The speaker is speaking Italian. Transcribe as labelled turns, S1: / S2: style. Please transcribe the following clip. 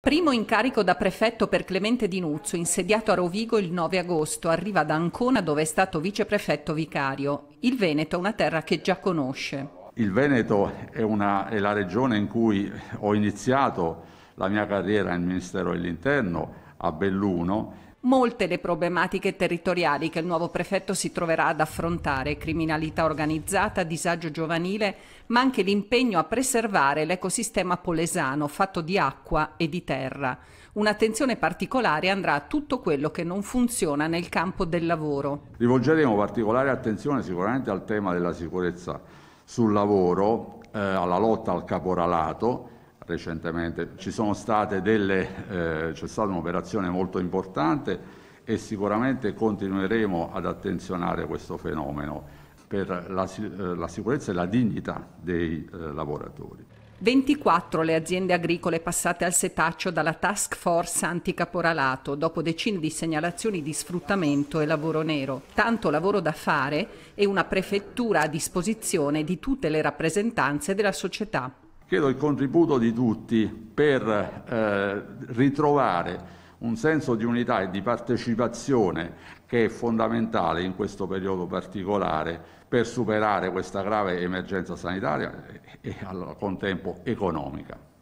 S1: Primo incarico da prefetto per Clemente Di Nuzzo, insediato a Rovigo il 9 agosto, arriva ad Ancona dove è stato viceprefetto vicario. Il Veneto è una terra che già conosce.
S2: Il Veneto è, una, è la regione in cui ho iniziato la mia carriera nel Ministero dell'Interno, a Belluno,
S1: molte le problematiche territoriali che il nuovo prefetto si troverà ad affrontare, criminalità organizzata, disagio giovanile, ma anche l'impegno a preservare l'ecosistema polesano fatto di acqua e di terra. Un'attenzione particolare andrà a tutto quello che non funziona nel campo del lavoro.
S2: Rivolgeremo particolare attenzione sicuramente al tema della sicurezza sul lavoro, eh, alla lotta al caporalato recentemente. Ci sono state delle, eh, c'è stata un'operazione molto importante e sicuramente continueremo ad attenzionare questo fenomeno per la, eh, la sicurezza e la dignità dei eh, lavoratori.
S1: 24 le aziende agricole passate al setaccio dalla task force anticaporalato dopo decine di segnalazioni di sfruttamento e lavoro nero. Tanto lavoro da fare e una prefettura a disposizione di tutte le rappresentanze della società.
S2: Chiedo il contributo di tutti per eh, ritrovare un senso di unità e di partecipazione che è fondamentale in questo periodo particolare per superare questa grave emergenza sanitaria e, e al contempo economica.